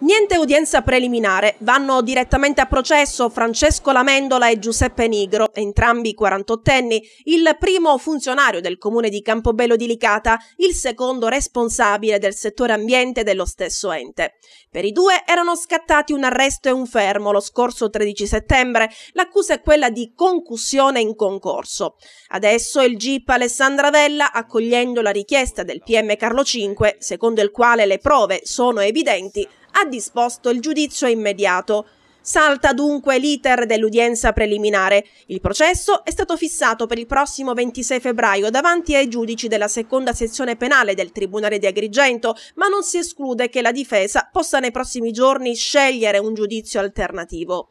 Niente udienza preliminare, vanno direttamente a processo Francesco Lamendola e Giuseppe Nigro, entrambi 48enni, il primo funzionario del comune di Campobello di Licata, il secondo responsabile del settore ambiente dello stesso ente. Per i due erano scattati un arresto e un fermo lo scorso 13 settembre, l'accusa è quella di concussione in concorso. Adesso il GIP Alessandra Vella, accogliendo la richiesta del PM Carlo V, secondo il quale le prove sono evidenti, ha disposto il giudizio immediato. Salta dunque l'iter dell'udienza preliminare. Il processo è stato fissato per il prossimo 26 febbraio davanti ai giudici della seconda sezione penale del Tribunale di Agrigento, ma non si esclude che la difesa possa nei prossimi giorni scegliere un giudizio alternativo.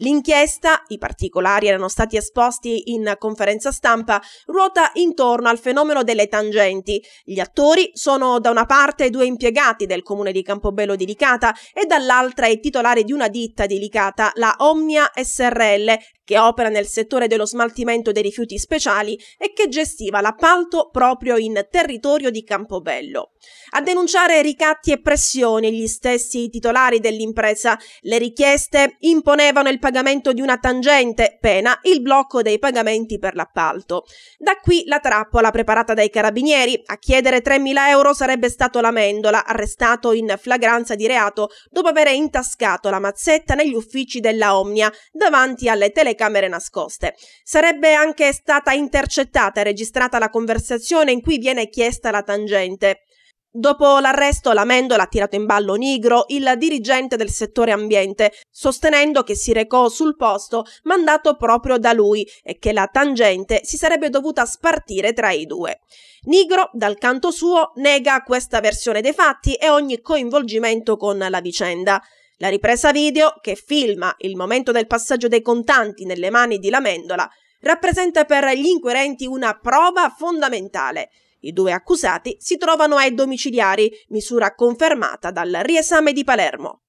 L'inchiesta, i particolari erano stati esposti in conferenza stampa, ruota intorno al fenomeno delle tangenti. Gli attori sono da una parte due impiegati del comune di Campobello di Licata e dall'altra i titolari di una ditta di Licata, la Omnia SRL, che opera nel settore dello smaltimento dei rifiuti speciali e che gestiva l'appalto proprio in territorio di Campobello. A denunciare ricatti e pressioni gli stessi titolari dell'impresa, le richieste imponevano il pagamento di una tangente, pena il blocco dei pagamenti per l'appalto. Da qui la trappola preparata dai carabinieri. A chiedere 3.000 euro sarebbe stato Lamendola, arrestato in flagranza di reato dopo aver intascato la mazzetta negli uffici della Omnia davanti alle telecamere nascoste. Sarebbe anche stata intercettata e registrata la conversazione in cui viene chiesta la tangente. Dopo l'arresto, Lamendola ha tirato in ballo Nigro, il dirigente del settore ambiente, sostenendo che si recò sul posto mandato proprio da lui e che la tangente si sarebbe dovuta spartire tra i due. Nigro, dal canto suo, nega questa versione dei fatti e ogni coinvolgimento con la vicenda. La ripresa video, che filma il momento del passaggio dei contanti nelle mani di Lamendola, rappresenta per gli inquirenti una prova fondamentale. I due accusati si trovano ai domiciliari, misura confermata dal riesame di Palermo.